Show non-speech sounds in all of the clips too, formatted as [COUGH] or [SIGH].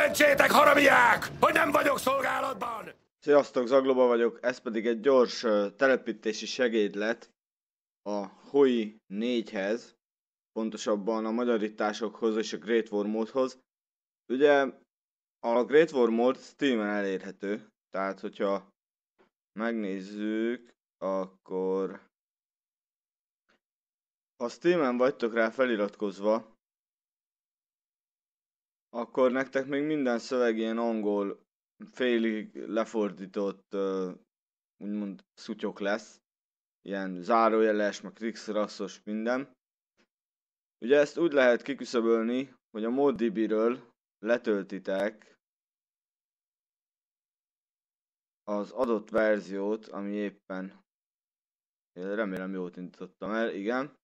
Szerencsétek, haramiák, hogy nem vagyok szolgálatban! Sziasztok, Zagloba vagyok, ez pedig egy gyors telepítési segéd lett a Hoi 4-hez, pontosabban a magyarításokhoz és a Great War Mode-hoz. Ugye a Great War Mode Steam-en elérhető, tehát hogyha megnézzük, akkor ha Steam-en vagytok rá feliratkozva, akkor nektek még minden szöveg ilyen angol, félig lefordított, úgymond szutyok lesz. Ilyen zárójeles, meg rixrasszos minden. Ugye ezt úgy lehet kiküszöbölni, hogy a moddibiről letöltitek az adott verziót, ami éppen én remélem jót indítottam el, igen.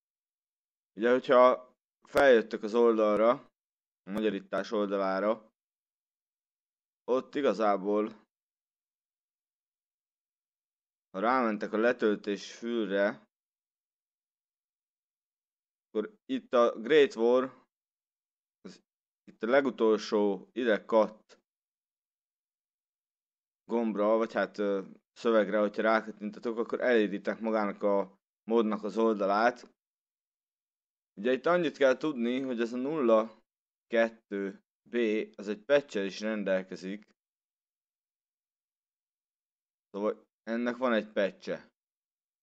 Ugye, hogyha feljöttök az oldalra, a magyarítás oldalára, ott igazából ha rámentek a letöltés fülre, akkor itt a Great War, az, itt a legutolsó ide katt gombra, vagy hát szövegre, hogyha rákattintatok, akkor elindíták magának a módnak az oldalát. Ugye itt annyit kell tudni, hogy ez a nulla 2b az egy patch is rendelkezik. Szóval ennek van egy patch -e.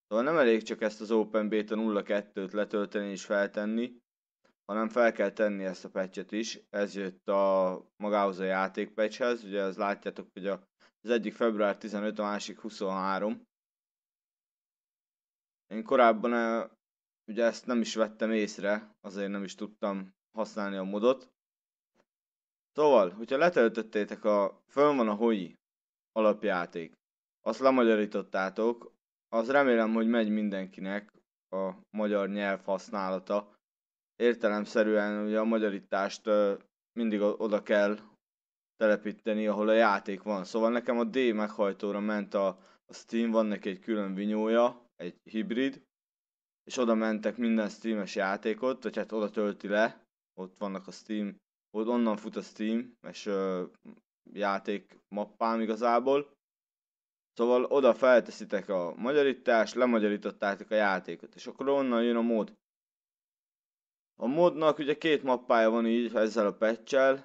Szóval nem elég csak ezt az Open Beta 02-t letölteni és feltenni, hanem fel kell tenni ezt a patchet is. Ez jött a magához a játék patchhez, ugye az látjátok, hogy az egyik február 15, a másik 23. Én korábban e, ugye ezt nem is vettem észre, azért nem is tudtam használni a modot. Szóval, hogyha letöltöttétek a föl van a Hoi alapjáték, azt lemagyarítottátok, az remélem, hogy megy mindenkinek a magyar nyelv használata. Értelemszerűen ugye a magyarítást mindig oda kell telepíteni, ahol a játék van. Szóval nekem a D meghajtóra ment a, a Steam, van neki egy külön vinyója, egy hibrid, és oda mentek minden Steam-es játékot, vagy hát oda tölti le, ott vannak a Steam onnan fut a Steam, és ö, játék mappám igazából. Szóval oda felteszitek a magyarítást, lemagyarítottátok a játékot, és akkor onnan jön a mód. A módnak ugye két mappája van így ezzel a patch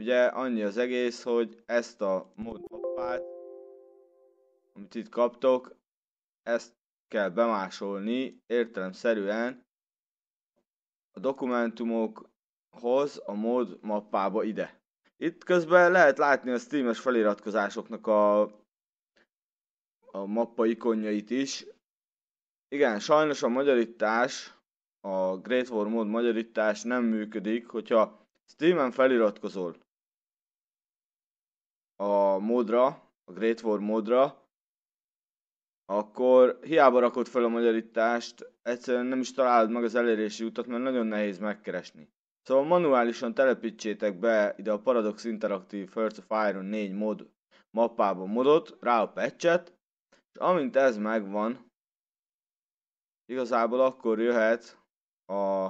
Ugye annyi az egész, hogy ezt a mód mappát, amit itt kaptok, ezt kell bemásolni értelemszerűen a dokumentumok hoz a mód mappába ide. Itt közben lehet látni a streames feliratkozásoknak a, a mappa ikonjait is. Igen, sajnos a magyarítás, a Great War mód magyarítás nem működik, hogyha streamen feliratkozol a módra, a Great War módra, akkor hiába rakod fel a magyarítást, egyszerűen nem is találod meg az elérési utat, mert nagyon nehéz megkeresni. Szóval manuálisan telepítsétek be ide a Paradox Interactive First of Iron 4 mod mappába modot, rá a patchet, és amint ez megvan, igazából akkor jöhet a,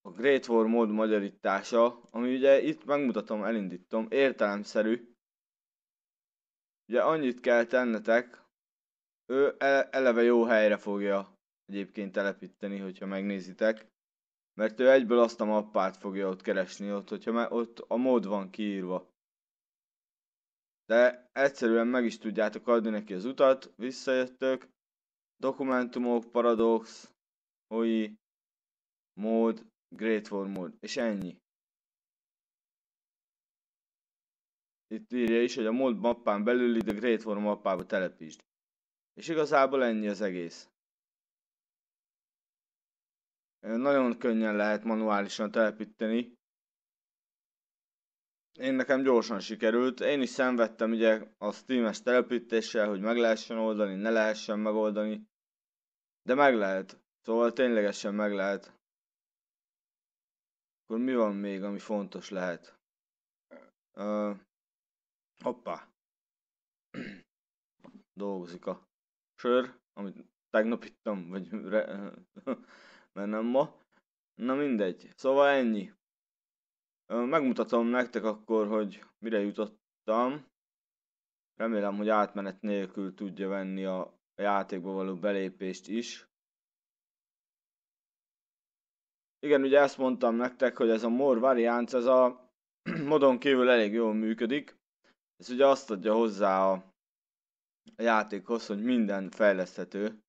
a Great War mod magyarítása, ami ugye itt megmutatom, elindítom, értelemszerű. Ugye annyit kell tennetek, ő e-, eleve jó helyre fogja egyébként telepíteni, hogyha megnézitek. Mert ő egyből azt a mappát fogja ott keresni, ott, hogyha me- ott a mód van kiírva. De egyszerűen meg is tudjátok adni neki az utat, visszajöttök, dokumentumok, paradox, hoi, mód, great war mód, és ennyi. Itt írja is, hogy a mód mappán belüli, de great war mappába telepítsd. És igazából ennyi az egész. Nagyon könnyen lehet manuálisan telepíteni. Én nekem gyorsan sikerült. Én is szenvedtem ugye a Steam-es telepítéssel, hogy meg lehessen oldani, ne lehessen megoldani. De meg lehet. Szóval ténylegesen meg lehet. Akkor mi van még, ami fontos lehet? Uh, hoppá. Dolgozik a sör, amit tegnap ittam, vagy mert nem ma. Na mindegy, szóval ennyi. Megmutatom nektek akkor, hogy mire jutottam. Remélem, hogy átmenet nélkül tudja venni a játékba való belépést is. Igen, ugye ezt mondtam nektek, hogy ez a mor variánc, ez a [CLEARS THROAT] modon kívül elég jól működik. Ez ugye azt adja hozzá a, a játékhoz, hogy minden fejleszthető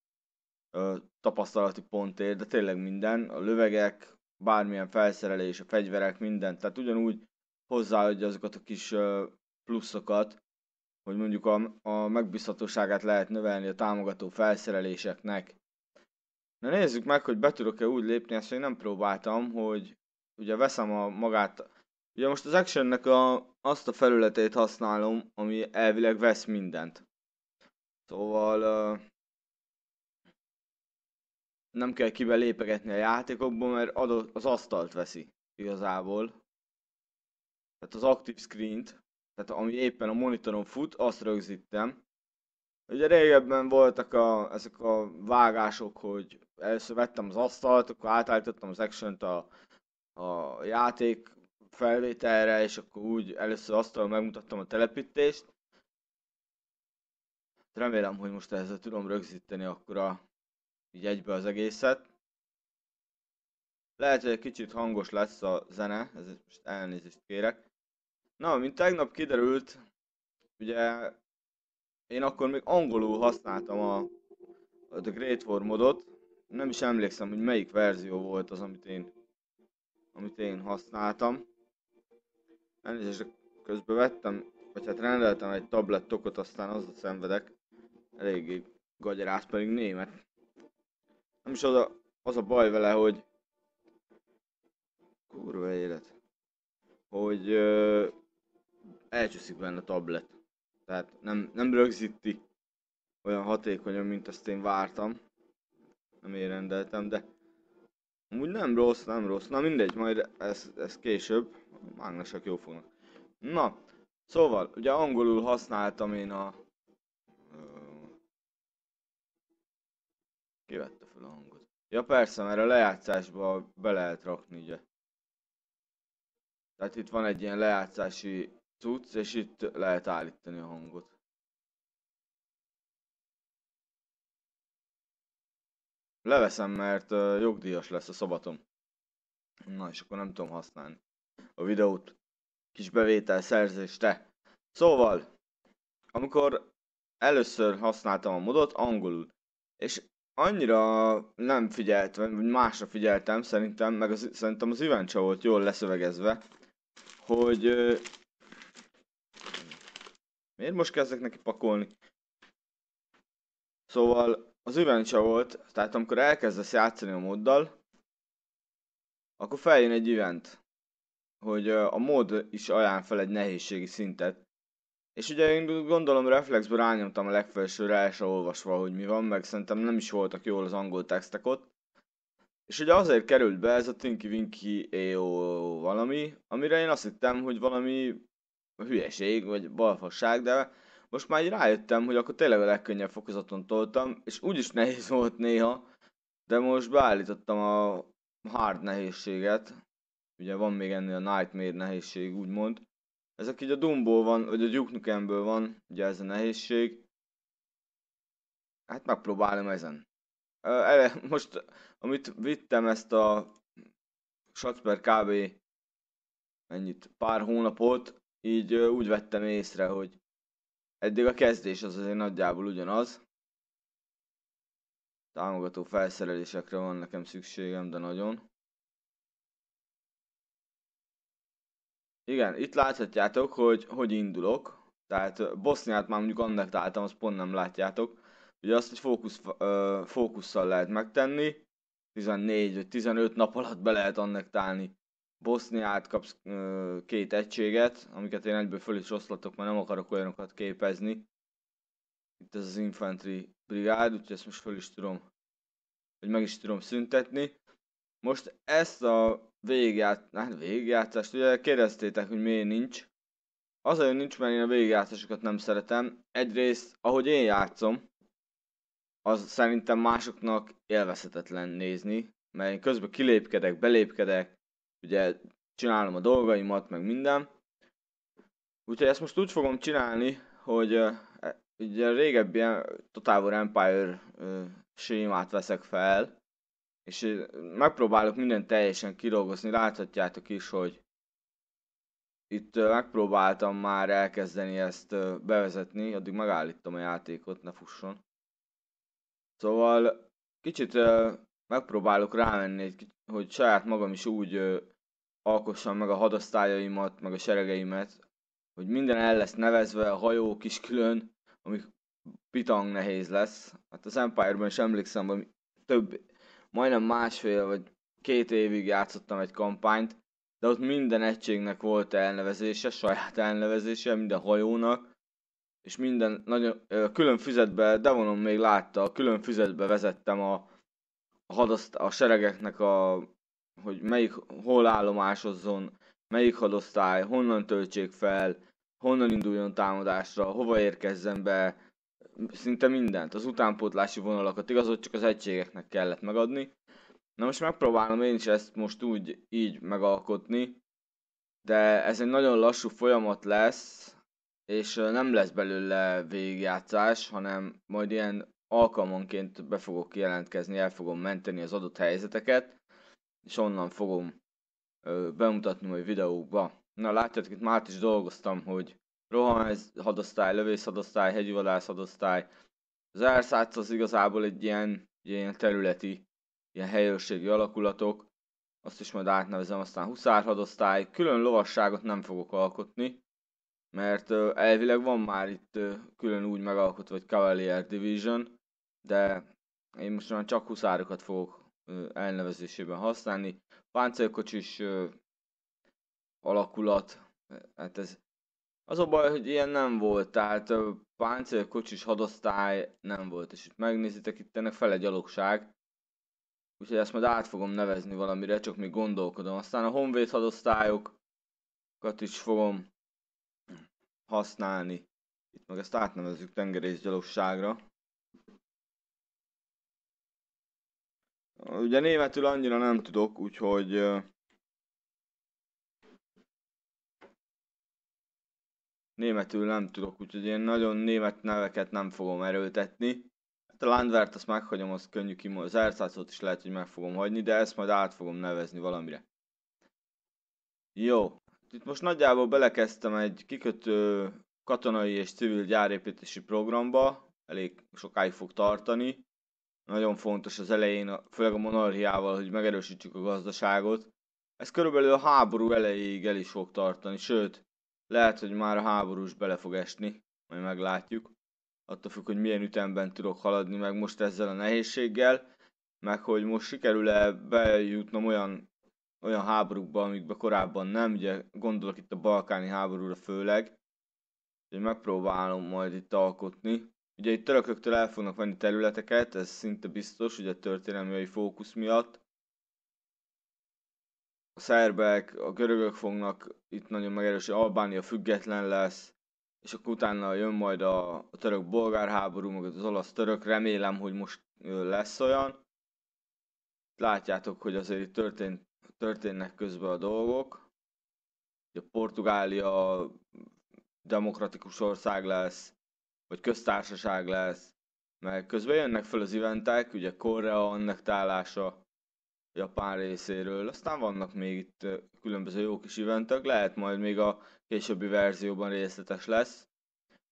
ö, tapasztalati pontért, de tényleg minden, a lövegek, bármilyen felszerelés, a fegyverek, minden, tehát ugyanúgy hozzáadja azokat a kis ö, pluszokat, hogy mondjuk a, a megbízhatóságát lehet növelni a támogató felszereléseknek. Na nézzük meg, hogy be tudok-e úgy lépni, ezt még nem próbáltam, hogy ugye veszem a magát, ugye most az actionnek a, azt a felületét használom, ami elvileg vesz mindent. Szóval uh, nem kell kibe lépegetni a játékokból, mert adott, az asztalt veszi igazából. Tehát az active screen-t, tehát ami éppen a monitoron fut, azt rögzítem. Ugye régebben voltak a, ezek a vágások, hogy először vettem az asztalt, akkor átállítottam az action a, a játék felvételre, és akkor úgy először asztalon megmutattam a telepítést. Remélem, hogy most ezzel tudom rögzíteni akkor a így egybe az egészet. Lehet, hogy egy kicsit hangos lesz a zene, ez most elnézést kérek. Na, mint tegnap kiderült, ugye én akkor még angolul használtam a, a The Great War modot, nem is emlékszem, hogy melyik verzió volt az, amit én, amit én használtam. Elnézést, közben vettem, vagy hát rendeltem egy tablettokot, aztán azzal szenvedek. Eléggé gagyarász, pedig német. Nem is az a, az a baj vele, hogy kurva élet, hogy ö, elcsúszik benne a tablet. Tehát nem, nem rögzíti olyan hatékonyan, mint azt én vártam. Nem én rendeltem, de amúgy nem rossz, nem rossz. Na mindegy, majd ez, ez később. Mágnesek jó fognak. Na, szóval, ugye angolul használtam én a... Ö, kivette fel Ja persze, mert a lejátszásba be lehet rakni ugye. Tehát itt van egy ilyen lejátszási cucc, és itt lehet állítani a hangot. Leveszem, mert jogdíjas lesz a szabatom. Na, és akkor nem tudom használni a videót. Kis bevétel szerzésre. Szóval, amikor először használtam a modot angolul, és annyira nem figyeltem, vagy másra figyeltem szerintem, meg az, szerintem az Ivancsa volt jól leszövegezve, hogy... Euh, miért most kezdek neki pakolni? Szóval az Ivancsa volt, tehát amikor elkezdesz játszani a moddal, akkor feljön egy event, hogy a mod is ajánl fel egy nehézségi szintet, és ugye én gondolom reflexből rányomtam a legfelsőre el se olvasva, hogy mi van, meg szerintem nem is voltak jól az angol textek ott. És ugye azért került be ez a Tinky Winky EO valami, amire én azt hittem, hogy valami hülyeség, vagy balfasság, de most már így rájöttem, hogy akkor tényleg a legkönnyebb fokozaton toltam, és úgyis nehéz volt néha, de most beállítottam a hard nehézséget, ugye van még ennél a nightmare nehézség, úgymond, ezek aki a Dumból van, vagy a Duke Nukemből van, ugye ez a nehézség. Hát megpróbálom ezen. Ele, most, amit vittem ezt a Satsper kb. ennyit pár hónapot, így úgy vettem észre, hogy eddig a kezdés az azért nagyjából ugyanaz. Támogató felszerelésekre van nekem szükségem, de nagyon. Igen, itt láthatjátok, hogy hogy indulok. Tehát Boszniát már mondjuk annak találtam, azt pont nem látjátok. Ugye azt egy fókusz, ö, fókusszal lehet megtenni, 14 vagy 15 nap alatt be lehet annektálni. Boszniát kapsz ö, két egységet, amiket én egyből föl is oszlatok, mert nem akarok olyanokat képezni. Itt ez az infantry brigád, úgyhogy ezt most föl is tudom, hogy meg is tudom szüntetni. Most ezt a végját, hát végigjátszást, ugye kérdeztétek, hogy miért nincs. Azért nincs, mert én a végigjátszásokat nem szeretem. Egyrészt, ahogy én játszom, az szerintem másoknak élvezhetetlen nézni, mert én közben kilépkedek, belépkedek, ugye csinálom a dolgaimat, meg minden. Úgyhogy ezt most úgy fogom csinálni, hogy uh, ugye régebbi Total War Empire uh, sémát veszek fel, és megpróbálok mindent teljesen kidolgozni, láthatjátok is, hogy itt megpróbáltam már elkezdeni ezt bevezetni, addig megállítom a játékot, ne fusson. Szóval kicsit megpróbálok rámenni, hogy saját magam is úgy alkossam meg a hadasztályaimat, meg a seregeimet, hogy minden el lesz nevezve, a hajók is külön, amik pitang nehéz lesz. Hát az Empire-ben is emlékszem, hogy több majdnem másfél vagy két évig játszottam egy kampányt, de ott minden egységnek volt elnevezése, saját elnevezése, minden hajónak, és minden nagyon, külön füzetbe, vonom még látta, külön füzetbe vezettem a, a, hadoszt, a seregeknek a, hogy melyik, hol állomásozzon, melyik hadosztály, honnan töltsék fel, honnan induljon támadásra, hova érkezzen be, szinte mindent, az utánpótlási vonalakat, igazolt, csak az egységeknek kellett megadni. Na most megpróbálom én is ezt most úgy így megalkotni, de ez egy nagyon lassú folyamat lesz, és nem lesz belőle végigjátszás, hanem majd ilyen alkalmanként be fogok jelentkezni, el fogom menteni az adott helyzeteket, és onnan fogom ö, bemutatni majd videóba. Na látjátok, itt már is dolgoztam, hogy rohamány hadosztály, lövész hadosztály, vadász hadosztály. Az Ersatz az igazából egy ilyen, ilyen területi, ilyen helyőrségi alakulatok, azt is majd átnevezem, aztán huszár hadosztály. Külön lovasságot nem fogok alkotni, mert elvileg van már itt külön úgy megalkotva, hogy Cavalier Division, de én most már csak huszárokat fogok elnevezésében használni. Páncélkocsis alakulat, hát ez az a baj, hogy ilyen nem volt, tehát páncélkocsis hadosztály nem volt, és itt megnézitek, itt ennek fele gyalogság, úgyhogy ezt majd át fogom nevezni valamire, csak még gondolkodom. Aztán a honvéd hadosztályokat is fogom használni. Itt meg ezt átnevezzük tengerészgyalogságra. Ugye németül annyira nem tudok, úgyhogy németül nem tudok, úgyhogy én nagyon német neveket nem fogom erőltetni. Hát a Landwert azt meghagyom, azt könnyű kimondani, az Erzácot is lehet, hogy meg fogom hagyni, de ezt majd át fogom nevezni valamire. Jó, hát itt most nagyjából belekezdtem egy kikötő katonai és civil gyárépítési programba, elég sokáig fog tartani. Nagyon fontos az elején, főleg a monarchiával, hogy megerősítsük a gazdaságot. Ez körülbelül a háború elejéig el is fog tartani, sőt, lehet, hogy már a háborús bele fog esni, majd meglátjuk. Attól függ, hogy milyen ütemben tudok haladni meg most ezzel a nehézséggel, meg hogy most sikerül-e bejutnom olyan, olyan háborúkba, amikbe korábban nem, ugye gondolok itt a balkáni háborúra főleg, hogy megpróbálom majd itt alkotni. Ugye itt törököktől el fognak venni területeket, ez szinte biztos, ugye a történelmi fókusz miatt. A szerbek, a görögök fognak itt nagyon megerős, hogy Albánia független lesz, és akkor utána jön majd a, a török-bolgár háború, meg az olasz-török, remélem, hogy most lesz olyan. Látjátok, hogy azért itt történt, történnek közben a dolgok. A Portugália demokratikus ország lesz, vagy köztársaság lesz, meg közben jönnek fel az eventek, ugye Korea annektálása, Japán részéről. Aztán vannak még itt különböző jó kis eventek, lehet majd még a későbbi verzióban részletes lesz.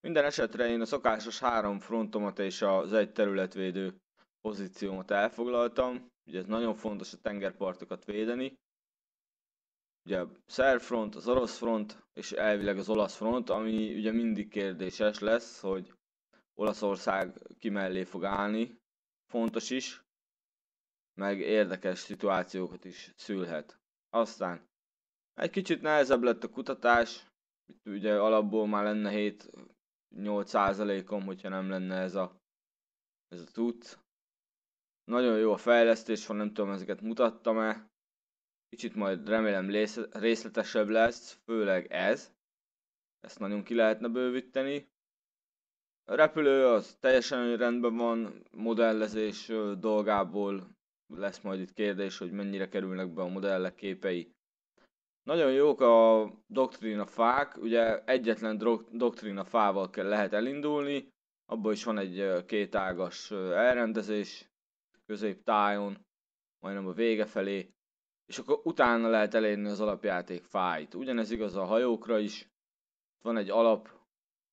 Minden esetre én a szokásos három frontomat és az egy területvédő pozíciómat elfoglaltam. Ugye ez nagyon fontos a tengerpartokat védeni. Ugye a szerb front, az orosz front és elvileg az olasz front, ami ugye mindig kérdéses lesz, hogy Olaszország ki mellé fog állni. Fontos is, meg érdekes szituációkat is szülhet. Aztán egy kicsit nehezebb lett a kutatás, itt ugye alapból már lenne 7-8%-om, hogyha nem lenne ez a, ez a tud. Nagyon jó a fejlesztés van, nem tudom, ezeket mutattam-e. Kicsit majd remélem részletesebb lesz, főleg ez. Ezt nagyon ki lehetne bővíteni. A repülő az teljesen rendben van, modellezés dolgából lesz majd itt kérdés, hogy mennyire kerülnek be a modellek képei. Nagyon jók a doktrina fák, ugye egyetlen drog- doktrina fával kell, lehet elindulni, abban is van egy kétágas elrendezés középtájon, majdnem a vége felé, és akkor utána lehet elérni az alapjáték fájt. Ugyanez igaz a hajókra is, van egy alap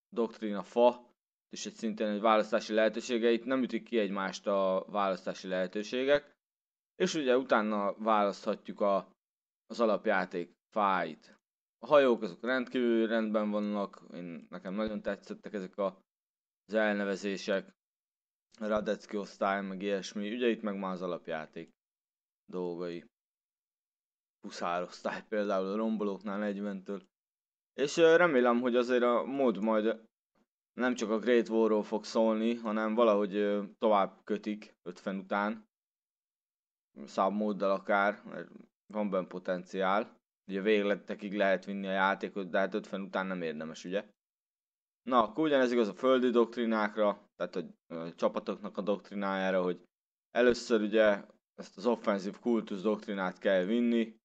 doktrina fa, és egy szintén egy választási lehetősége, itt nem ütik ki egymást a választási lehetőségek, és ugye utána választhatjuk a, az alapjáték fájt. A hajók azok rendkívül rendben vannak, én, nekem nagyon tetszettek ezek a, az elnevezések, Radecki osztály, meg ilyesmi, ugye itt meg már az alapjáték dolgai. osztály például a rombolóknál 40-től. És remélem, hogy azért a mód majd nem csak a Great War-ról fog szólni, hanem valahogy tovább kötik 50 után szabmóddal akár, mert van benne potenciál. Ugye végletekig lehet vinni a játékot, de hát 50 után nem érdemes, ugye? Na, akkor ugyanez igaz a földi doktrinákra, tehát a, a csapatoknak a doktrinájára, hogy először ugye ezt az offenzív kultusz doktrinát kell vinni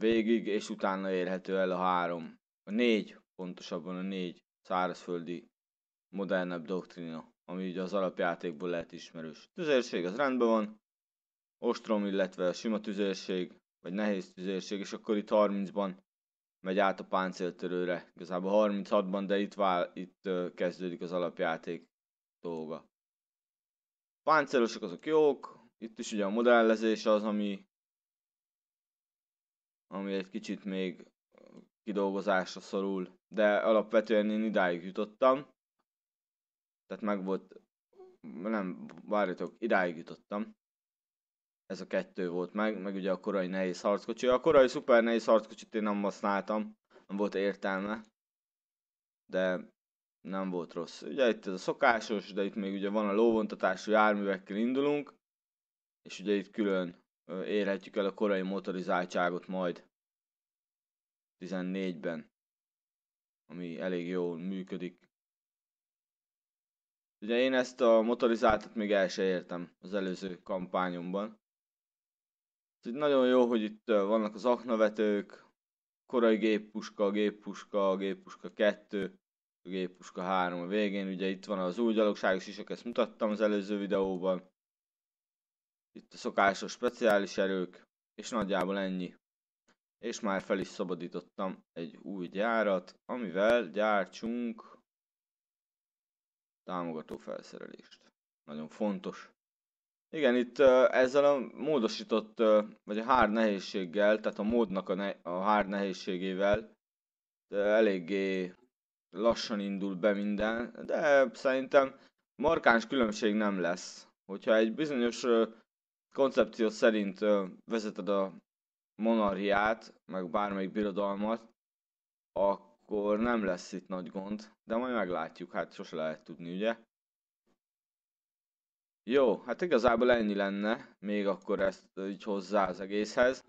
végig, és utána érhető el a három, a négy, pontosabban a négy szárazföldi modernebb doktrina, ami ugye az alapjátékból lehet ismerős. Tüzérség az rendben van, ostrom, illetve a sima tüzérség, vagy nehéz tüzérség, és akkor itt 30-ban megy át a páncéltörőre, igazából 36-ban, de itt, vál, itt kezdődik az alapjáték dolga. Páncélosok azok jók, itt is ugye a modellezés az, ami, ami egy kicsit még kidolgozásra szorul, de alapvetően én idáig jutottam, tehát meg volt, nem, várjatok, idáig jutottam ez a kettő volt meg, meg ugye a korai nehéz harckocsi. A korai szuper nehéz harckocsit én nem használtam, nem volt értelme, de nem volt rossz. Ugye itt ez a szokásos, de itt még ugye van a lóvontatású járművekkel indulunk, és ugye itt külön érhetjük el a korai motorizáltságot majd 14-ben, ami elég jól működik. Ugye én ezt a motorizáltat még el sem értem az előző kampányomban. Úgyhogy nagyon jó, hogy itt vannak az aknavetők, korai géppuska, géppuska, géppuska 2, géppuska 3 a végén. Ugye itt van az új gyalogságos is, ezt mutattam az előző videóban. Itt a szokásos speciális erők, és nagyjából ennyi. És már fel is szabadítottam egy új gyárat, amivel gyártsunk támogató felszerelést. Nagyon fontos. Igen, itt ezzel a módosított, vagy a hár nehézséggel, tehát a módnak a, ne- a hár nehézségével eléggé lassan indul be minden, de szerintem markáns különbség nem lesz. Hogyha egy bizonyos koncepció szerint vezeted a monarhiát, meg bármelyik birodalmat, akkor nem lesz itt nagy gond, de majd meglátjuk, hát sose lehet tudni, ugye? Jó, hát igazából ennyi lenne, még akkor ezt így hozzá az egészhez.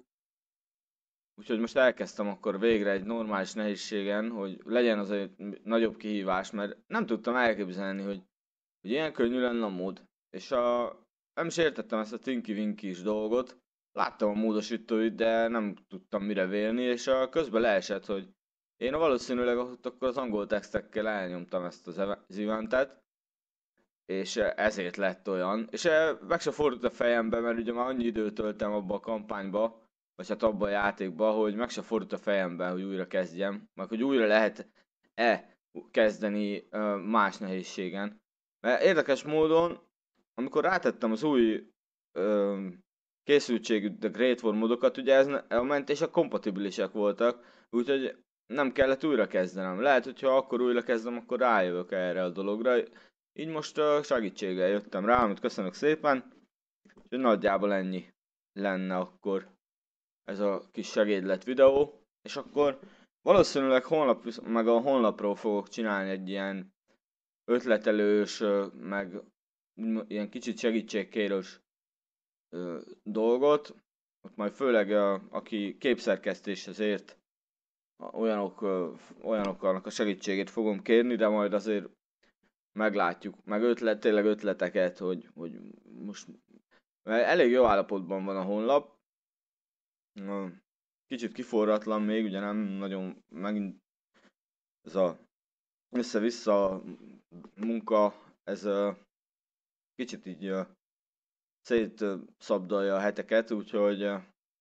Úgyhogy most elkezdtem akkor végre egy normális nehézségen, hogy legyen az egy nagyobb kihívás, mert nem tudtam elképzelni, hogy, hogy ilyen könnyű lenne a mód. És a, nem is értettem ezt a tinky winky is dolgot, láttam a módosítóit, de nem tudtam mire vélni, és a, közben leesett, hogy én valószínűleg ott akkor az angol textekkel elnyomtam ezt az eventet, és eh, ezért lett olyan. És eh, meg se fordult a fejembe, mert ugye már annyi időt töltem abba a kampányba, vagy hát abba a játékba, hogy meg se fordult a fejembe, hogy újra kezdjem, meg hogy újra lehet-e kezdeni más nehézségen. Mert érdekes módon, amikor rátettem az új készültségű The Great War modokat, ugye ez a mentések kompatibilisek voltak, úgyhogy nem kellett újra kezdenem. Lehet, hogyha akkor újra kezdem, akkor rájövök erre a dologra, így most uh, segítséggel jöttem rá, amit köszönök szépen. Úgyhogy nagyjából ennyi lenne akkor ez a kis segédlet videó. És akkor valószínűleg honlap, meg a honlapról fogok csinálni egy ilyen ötletelős, meg ilyen kicsit segítségkérős dolgot. Ott majd főleg, aki képszerkesztéshez ért, olyanok, olyanoknak a segítségét fogom kérni, de majd azért meglátjuk, meg ötlet, tényleg ötleteket, hogy, hogy most mert elég jó állapotban van a honlap, kicsit kiforratlan még, ugye nem nagyon megint ez a össze-vissza munka, ez kicsit így szabdalja a heteket, úgyhogy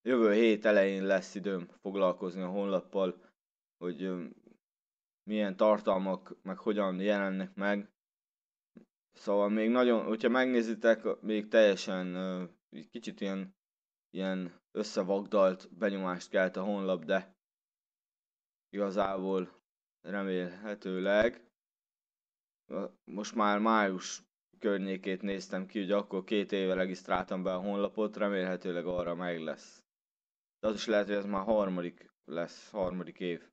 jövő hét elején lesz időm foglalkozni a honlappal, hogy milyen tartalmak, meg hogyan jelennek meg, Szóval még nagyon, hogyha megnézitek, még teljesen kicsit ilyen, ilyen összevagdalt benyomást kelt a honlap, de igazából remélhetőleg most már május környékét néztem ki, hogy akkor két éve regisztráltam be a honlapot, remélhetőleg arra meg lesz. De az is lehet, hogy ez már harmadik lesz, harmadik év.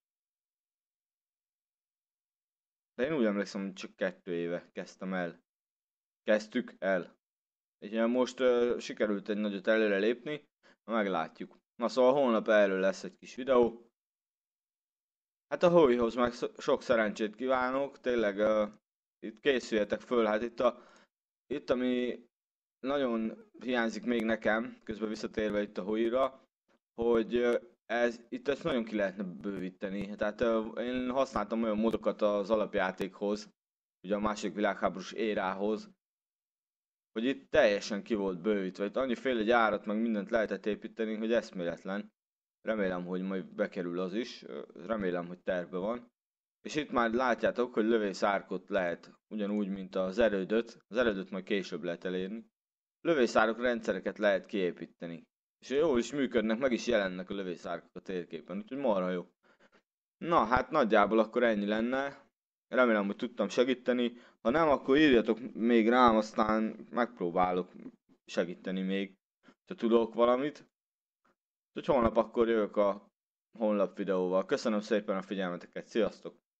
De én úgy emlékszem, hogy csak kettő éve kezdtem el kezdtük el. És most uh, sikerült egy nagyot előre lépni, meglátjuk. Na szóval holnap erről lesz egy kis videó. Hát a hobbyhoz meg sok szerencsét kívánok, tényleg uh, itt készüljetek föl, hát itt a, itt ami nagyon hiányzik még nekem, közben visszatérve itt a hoira, hogy uh, ez, itt ezt nagyon ki lehetne bővíteni. Tehát uh, én használtam olyan módokat az alapjátékhoz, ugye a másik világháborús érához, hogy itt teljesen ki volt bővítve. Itt annyi fél meg mindent lehetett építeni, hogy eszméletlen. Remélem, hogy majd bekerül az is, remélem, hogy terve van. És itt már látjátok, hogy lövészárkot lehet, ugyanúgy, mint az erődöt. Az erődöt majd később lehet elérni. Lövészárok rendszereket lehet kiépíteni. És jó is működnek, meg is jelennek a lövészárkok a térképen, úgyhogy marha jó. Na, hát nagyjából akkor ennyi lenne. Remélem, hogy tudtam segíteni. Ha nem, akkor írjatok még rám, aztán megpróbálok segíteni még, ha tudok valamit. Úgyhogy holnap akkor jövök a honlap videóval. Köszönöm szépen a figyelmeteket, sziasztok!